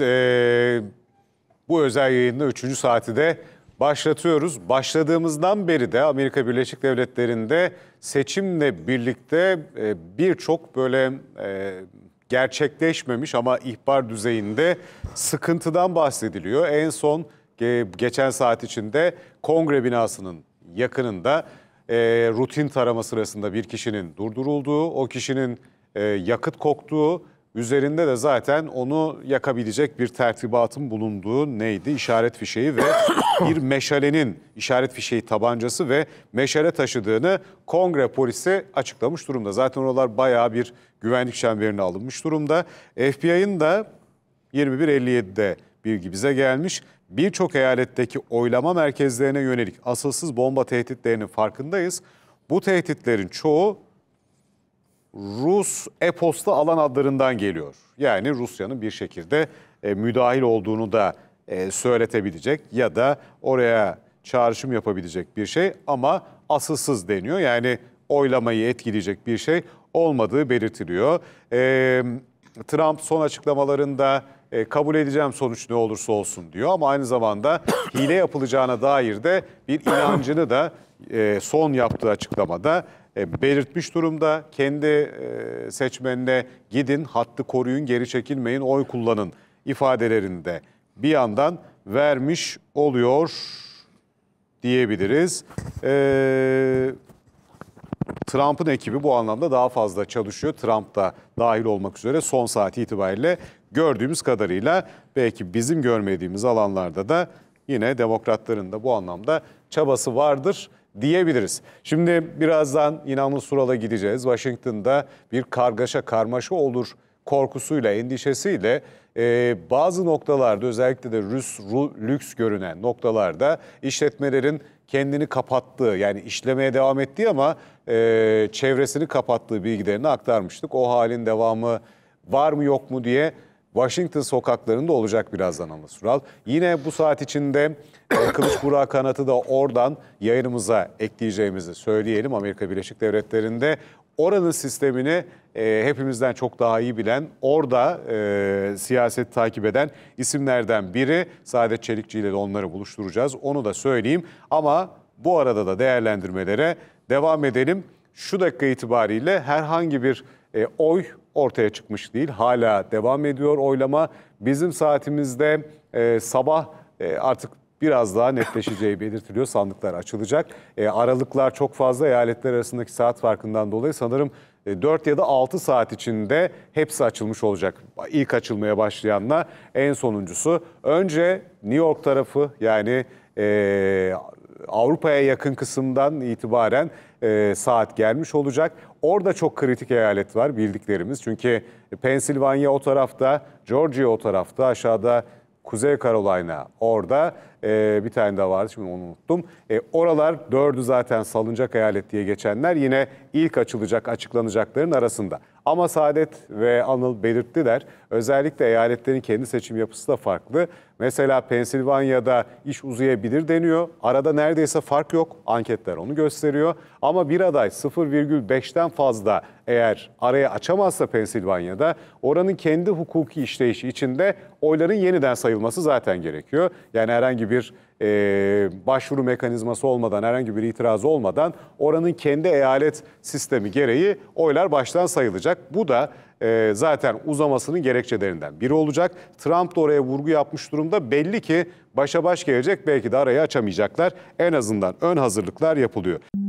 Ee, bu özel yayında 3. saati de başlatıyoruz. Başladığımızdan beri de Amerika Birleşik Devletleri'nde seçimle birlikte e, birçok böyle e, gerçekleşmemiş ama ihbar düzeyinde sıkıntıdan bahsediliyor. En son e, geçen saat içinde kongre binasının yakınında e, rutin tarama sırasında bir kişinin durdurulduğu, o kişinin e, yakıt koktuğu Üzerinde de zaten onu yakabilecek bir tertibatın bulunduğu neydi? İşaret fişeği ve bir meşalenin işaret fişeği tabancası ve meşale taşıdığını kongre polisi açıklamış durumda. Zaten oralar bayağı bir güvenlik çemberine alınmış durumda. FBI'ın da 21.57'de bilgi bize gelmiş. Birçok eyaletteki oylama merkezlerine yönelik asılsız bomba tehditlerinin farkındayız. Bu tehditlerin çoğu Rus e-posta alan adlarından geliyor. Yani Rusya'nın bir şekilde e, müdahil olduğunu da e, söyletebilecek ya da oraya çağrışım yapabilecek bir şey ama asılsız deniyor. Yani oylamayı etkileyecek bir şey olmadığı belirtiliyor. E, Trump son açıklamalarında e, kabul edeceğim sonuç ne olursa olsun diyor ama aynı zamanda hile yapılacağına dair de bir inancını da e, son yaptığı açıklamada e, belirtmiş durumda. Kendi e, seçmenine gidin, hattı koruyun, geri çekilmeyin, oy kullanın ifadelerinde bir yandan vermiş oluyor diyebiliriz. Ee, Trump'ın ekibi bu anlamda daha fazla çalışıyor. Trump da dahil olmak üzere son saati itibariyle gördüğümüz kadarıyla belki bizim görmediğimiz alanlarda da yine demokratların da bu anlamda çabası vardır diyebiliriz. Şimdi birazdan İnanlı Sural'a gideceğiz. Washington'da bir kargaşa karmaşa olur korkusuyla, endişesiyle e, bazı noktalarda özellikle de Rus, Rus lüks görünen noktalarda işletmelerin kendini kapattığı yani işlemeye devam ettiği ama e, çevresini kapattığı bilgilerini aktarmıştık. O halin devamı var mı yok mu diye Washington sokaklarında olacak birazdan Anıl Sural. Yine bu saat içinde e, Kılıç Burak kanatı da oradan yayınımıza ekleyeceğimizi söyleyelim. Amerika Birleşik Devletleri'nde oranın sistemini e, hepimizden çok daha iyi bilen, orada e, siyaset takip eden isimlerden biri. Saadet Çelikçi ile de onları buluşturacağız. Onu da söyleyeyim. Ama bu arada da değerlendirmelere devam edelim. Şu dakika itibariyle herhangi bir e, oy ortaya çıkmış değil. Hala devam ediyor oylama. Bizim saatimizde e, sabah e, artık biraz daha netleşeceği belirtiliyor. Sandıklar açılacak. E, aralıklar çok fazla eyaletler arasındaki saat farkından dolayı sanırım 4 e, ya da 6 saat içinde hepsi açılmış olacak. İlk açılmaya başlayanla en sonuncusu. Önce New York tarafı yani e, Avrupa'ya yakın kısımdan itibaren e, saat gelmiş olacak. Orada çok kritik eyalet var bildiklerimiz. Çünkü Pensilvanya o tarafta, Georgia o tarafta, aşağıda Kuzey Carolina orada. E, bir tane daha vardı şimdi onu unuttum. E, oralar dördü zaten salınacak eyalet diye geçenler yine ilk açılacak açıklanacakların arasında. Ama Saadet ve Anıl belirttiler. Özellikle eyaletlerin kendi seçim yapısı da farklı. Mesela Pensilvanya'da iş uzayabilir deniyor. Arada neredeyse fark yok. Anketler onu gösteriyor. Ama bir aday 0,5'ten fazla eğer araya açamazsa Pensilvanya'da oranın kendi hukuki işleyişi içinde oyların yeniden sayılması zaten gerekiyor. Yani herhangi bir bir e, başvuru mekanizması olmadan, herhangi bir itirazı olmadan oranın kendi eyalet sistemi gereği oylar baştan sayılacak. Bu da e, zaten uzamasının gerekçelerinden biri olacak. Trump da oraya vurgu yapmış durumda. Belli ki başa baş gelecek belki de arayı açamayacaklar. En azından ön hazırlıklar yapılıyor.